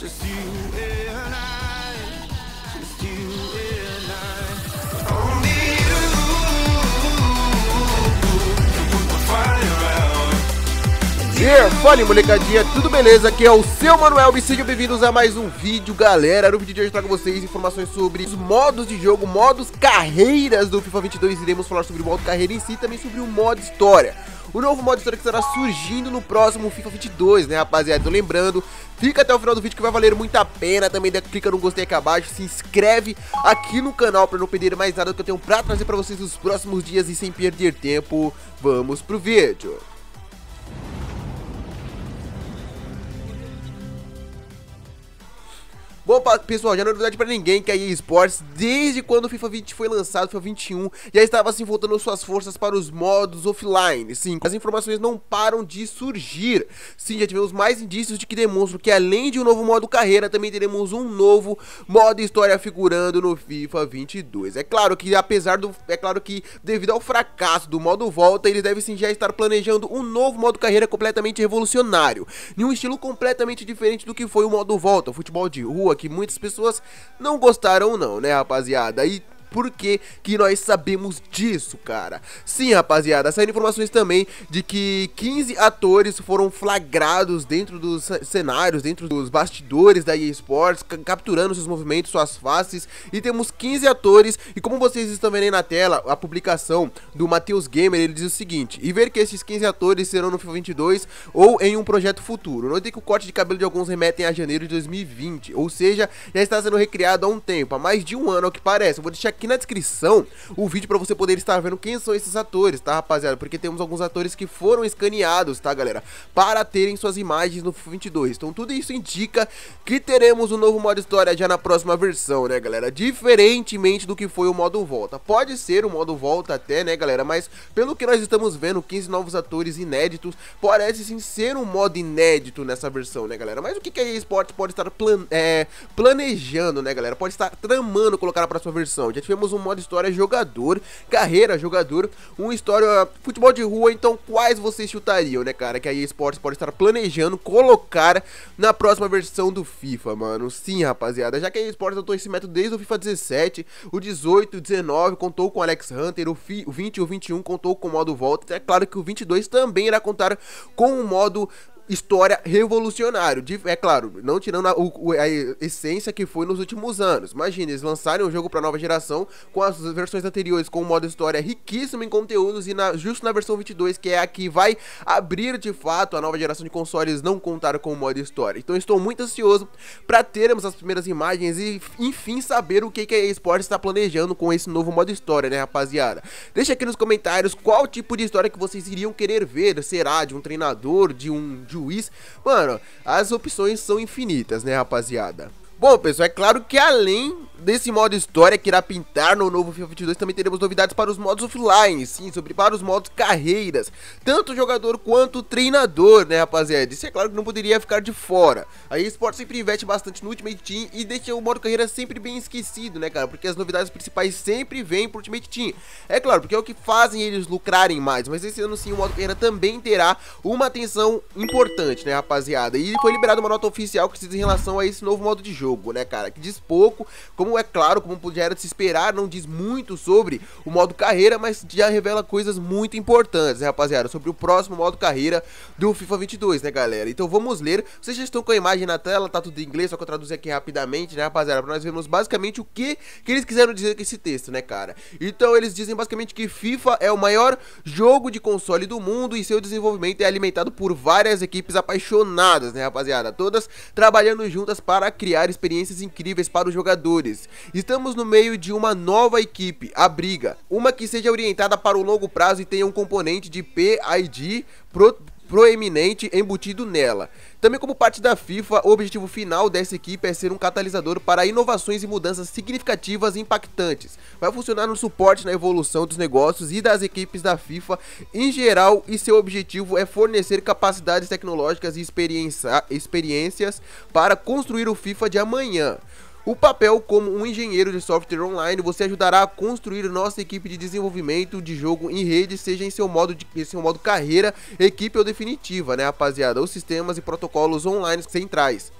Just you and I. Just you and I. molecadinha, tudo beleza? Aqui é o seu Manuel e sejam bem-vindos a mais um vídeo, galera. No vídeo de hoje eu trago vocês informações sobre os modos de jogo, modos carreiras do FIFA 22. Iremos falar sobre o modo carreira em si e também sobre o modo história o novo modo história que estará surgindo no próximo FIFA 22, né, rapaziada? Então, lembrando, fica até o final do vídeo que vai valer muito a pena. Também clica no gostei aqui abaixo, se inscreve aqui no canal para não perder mais nada que eu tenho pra trazer pra vocês nos próximos dias e sem perder tempo, vamos pro vídeo. Bom, pessoal, já não é novidade pra ninguém que a EA Sports, desde quando o FIFA 20 foi lançado, FIFA 21, já estava assim voltando suas forças para os modos offline. Sim, as informações não param de surgir. Sim, já tivemos mais indícios de que demonstram que além de um novo modo carreira, também teremos um novo modo história figurando no FIFA 22. É claro que apesar do, é claro que devido ao fracasso do modo volta, eles devem sim já estar planejando um novo modo carreira completamente revolucionário, em um estilo completamente diferente do que foi o modo volta, o futebol de rua que muitas pessoas não gostaram não, né, rapaziada? E por que, nós sabemos disso, cara? Sim, rapaziada, saíram informações também de que 15 atores foram flagrados dentro dos cenários, dentro dos bastidores da EA Sports, capturando seus movimentos, suas faces, e temos 15 atores, e como vocês estão vendo aí na tela, a publicação do Matheus Gamer, ele diz o seguinte, e ver que esses 15 atores serão no FIFA 22 ou em um projeto futuro. Notem que o corte de cabelo de alguns remetem a janeiro de 2020, ou seja, já está sendo recriado há um tempo, há mais de um ano, ao que parece. Eu vou deixar aqui na descrição o vídeo para você poder estar vendo quem são esses atores, tá rapaziada? Porque temos alguns atores que foram escaneados, tá galera? Para terem suas imagens no 22. Então tudo isso indica que teremos um novo modo história já na próxima versão, né galera? Diferentemente do que foi o modo volta. Pode ser o modo volta até, né galera? Mas pelo que nós estamos vendo, 15 novos atores inéditos, parece sim ser um modo inédito nessa versão, né galera? Mas o que, que a eSports pode estar plan é, planejando, né galera? Pode estar tramando colocar na próxima versão? Já temos um modo história jogador, carreira jogador, um história futebol de rua, então quais vocês chutariam, né, cara? Que a EA Sports pode estar planejando colocar na próxima versão do FIFA, mano. Sim, rapaziada, já que a EA Sports adotou esse método desde o FIFA 17, o 18, o 19 contou com Alex Hunter, o, fi, o 20 e o 21 contou com o modo volta, é claro que o 22 também irá contar com o modo história revolucionário. De, é claro, não tirando a, o, a, essência que foi nos últimos anos. Imagina, eles lançarem um jogo pra nova geração com as versões anteriores, com um modo história riquíssimo em conteúdos e na, justo na versão 22, que é a que vai abrir de fato a nova geração de consoles, não contaram com o modo história. Então estou muito ansioso para termos as primeiras imagens e enfim saber o que, que a eSports está planejando com esse novo modo história, né rapaziada? Deixa aqui nos comentários qual tipo de história que vocês iriam querer ver, será de um treinador, de um... De juiz. Mano, as opções são infinitas, né, rapaziada? Bom, pessoal, é claro que além desse modo história que irá pintar no novo FIFA 22, também teremos novidades para os modos offline, sim, sobre para os modos carreiras, tanto jogador quanto treinador, né, rapaziada? Isso é claro que não poderia ficar de fora. A eSport sempre investe bastante no Ultimate Team e deixa o modo carreira sempre bem esquecido, né, cara? Porque as novidades principais sempre vêm pro Ultimate Team. É claro, porque é o que fazem eles lucrarem mais, mas esse ano sim o modo carreira também terá uma atenção importante, né, rapaziada? E foi liberada uma nota oficial que diz em relação a esse novo modo de jogo jogo, né, cara? Que diz pouco, como é claro, como já era de se esperar, não diz muito sobre o modo carreira, mas já revela coisas muito importantes, né, rapaziada, sobre o próximo modo carreira do FIFA 22, né, galera? Então vamos ler. Vocês já estão com a imagem na tela, tá tudo em inglês, só que eu traduzi aqui rapidamente, né, rapaziada, pra nós vermos basicamente o que, que eles quiseram dizer com esse texto, né, cara? Então eles dizem basicamente que FIFA é o maior jogo de console do mundo e seu desenvolvimento é alimentado por várias equipes apaixonadas, né, rapaziada? Todas trabalhando juntas para criar experiências incríveis para os jogadores. Estamos no meio de uma nova equipe, a Briga, uma que seja orientada para o longo prazo e tenha um componente de PID, Pro proeminente embutido nela. Também como parte da FIFA, o objetivo final dessa equipe é ser um catalisador para inovações e mudanças significativas e impactantes. Vai funcionar no suporte na evolução dos negócios e das equipes da FIFA em geral e seu objetivo é fornecer capacidades tecnológicas e experiências para construir o FIFA de amanhã. O papel como um engenheiro de software online, você ajudará a construir nossa equipe de desenvolvimento de jogo em rede, seja em seu modo de em seu modo carreira, equipe ou definitiva, né, rapaziada? Os sistemas e protocolos online centrais.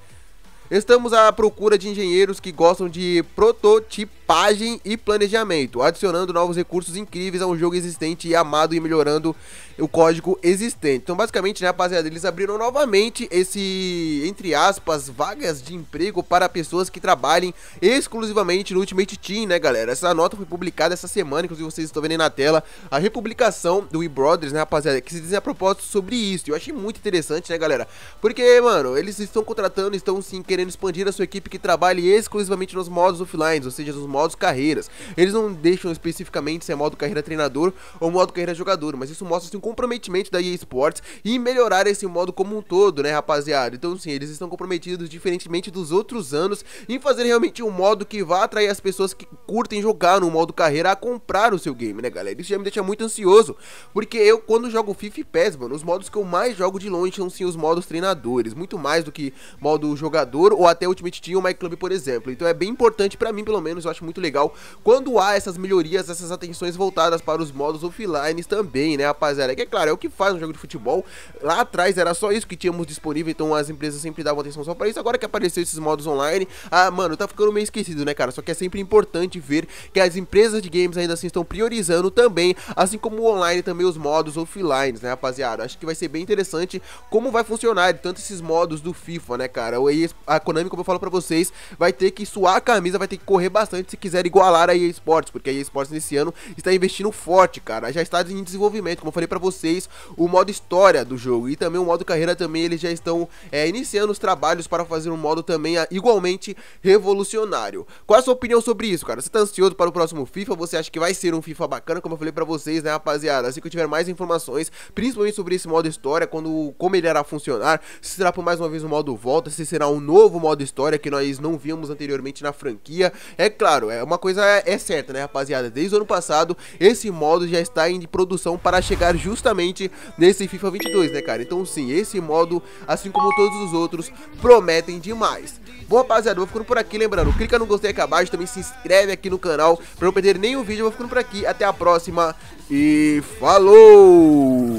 Estamos à procura de engenheiros que gostam de prototipagem e planejamento, adicionando novos recursos incríveis a um jogo existente e amado e melhorando o código existente. Então, basicamente, né, rapaziada, eles abriram novamente esse, entre aspas, vagas de emprego para pessoas que trabalhem exclusivamente no Ultimate Team, né, galera? Essa nota foi publicada essa semana, inclusive vocês estão vendo aí na tela a republicação do E-Brothers, né, rapaziada, que se dizem a propósito sobre isso. Eu achei muito interessante, né, galera? Porque, mano, eles estão contratando, estão sim querendo querendo expandir a sua equipe que trabalhe exclusivamente nos modos offline, ou seja, nos modos carreiras. Eles não deixam especificamente se é modo carreira treinador ou modo carreira jogador, mas isso mostra assim, um comprometimento da EA Sports em melhorar esse modo como um todo, né, rapaziada? Então, sim, eles estão comprometidos, diferentemente dos outros anos, em fazer realmente um modo que vá atrair as pessoas que curtem jogar no modo carreira a comprar o seu game, né, galera? Isso já me deixa muito ansioso, porque eu, quando jogo FIFA e PES, mano, os modos que eu mais jogo de longe são sim os modos treinadores, muito mais do que modo jogador anterior ou até Ultimate Team ou My Club, por exemplo. Então é bem importante para mim, pelo menos, eu acho muito legal quando há essas melhorias, essas atenções voltadas para os modos offline também, né, rapaziada? Que é claro, é o que faz um jogo de futebol. Lá atrás era só isso que tínhamos disponível, então as empresas sempre davam atenção só para isso. Agora que apareceu esses modos online, ah, mano, tá ficando meio esquecido, né, cara? Só que é sempre importante ver que as empresas de games ainda assim estão priorizando também, assim como o online também os modos offline, né, rapaziada? Acho que vai ser bem interessante como vai funcionar tanto esses modos do FIFA, né, cara? Ou aí Konami, como eu falo pra vocês, vai ter que suar a camisa, vai ter que correr bastante se quiser igualar a EA Sports, porque a EA Sports nesse ano está investindo forte, cara. Já está em desenvolvimento, como eu falei pra vocês, o modo história do jogo e também o modo carreira também, eles já estão é, iniciando os trabalhos para fazer um modo também ah, igualmente revolucionário. Qual é a sua opinião sobre isso, cara? Você tá ansioso para o próximo FIFA? Você acha que vai ser um FIFA bacana, como eu falei pra vocês, né, rapaziada? Assim que eu tiver mais informações, principalmente sobre esse modo história, quando como ele irá funcionar, se será por mais uma vez um modo volta, se será um novo novo modo história que nós não víamos anteriormente na franquia. É claro, é uma coisa é, é certa, né, rapaziada? Desde o ano passado, esse modo já está em produção para chegar justamente nesse FIFA 22, né, cara? Então, sim, esse modo, assim como todos os outros, prometem demais. Bom, rapaziada, vou ficando por aqui, lembrando, clica no gostei aqui abaixo, também se inscreve aqui no canal para não perder nenhum vídeo. Eu vou ficando por aqui, até a próxima e falou!